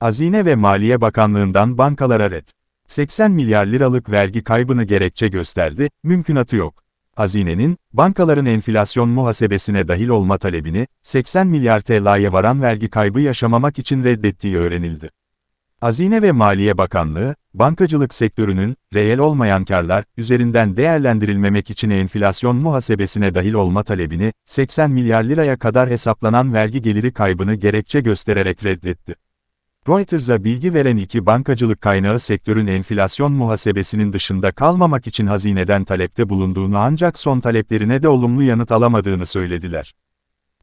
Hazine ve Maliye Bakanlığından bankalara red. 80 milyar liralık vergi kaybını gerekçe gösterdi, mümkünatı yok. Hazinenin, bankaların enflasyon muhasebesine dahil olma talebini, 80 milyar TL'ye varan vergi kaybı yaşamamak için reddettiği öğrenildi. Hazine ve Maliye Bakanlığı, bankacılık sektörünün, reel olmayan karlar, üzerinden değerlendirilmemek için enflasyon muhasebesine dahil olma talebini, 80 milyar liraya kadar hesaplanan vergi geliri kaybını gerekçe göstererek reddetti. Reuters'a bilgi veren iki bankacılık kaynağı sektörün enflasyon muhasebesinin dışında kalmamak için hazineden talepte bulunduğunu ancak son taleplerine de olumlu yanıt alamadığını söylediler.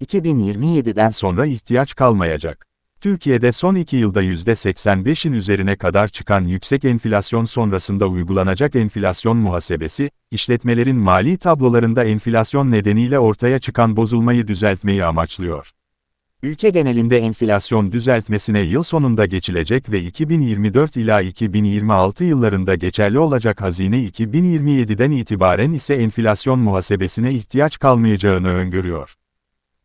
2027'den sonra ihtiyaç kalmayacak. Türkiye'de son iki yılda %85'in üzerine kadar çıkan yüksek enflasyon sonrasında uygulanacak enflasyon muhasebesi, işletmelerin mali tablolarında enflasyon nedeniyle ortaya çıkan bozulmayı düzeltmeyi amaçlıyor. Ülke genelinde enflasyon düzeltmesine yıl sonunda geçilecek ve 2024 ila 2026 yıllarında geçerli olacak hazine 2027'den itibaren ise enflasyon muhasebesine ihtiyaç kalmayacağını öngörüyor.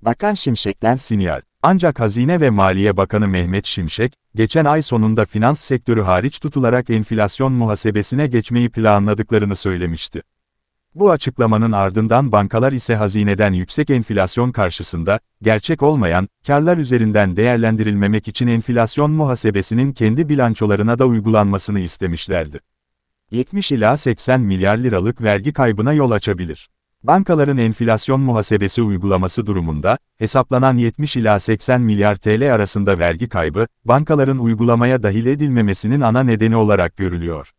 Bakan Şimşek'ten sinyal. Ancak Hazine ve Maliye Bakanı Mehmet Şimşek, geçen ay sonunda finans sektörü hariç tutularak enflasyon muhasebesine geçmeyi planladıklarını söylemişti. Bu açıklamanın ardından bankalar ise hazineden yüksek enflasyon karşısında, gerçek olmayan, karlar üzerinden değerlendirilmemek için enflasyon muhasebesinin kendi bilançolarına da uygulanmasını istemişlerdi. 70 ila 80 milyar liralık vergi kaybına yol açabilir. Bankaların enflasyon muhasebesi uygulaması durumunda, hesaplanan 70 ila 80 milyar TL arasında vergi kaybı, bankaların uygulamaya dahil edilmemesinin ana nedeni olarak görülüyor.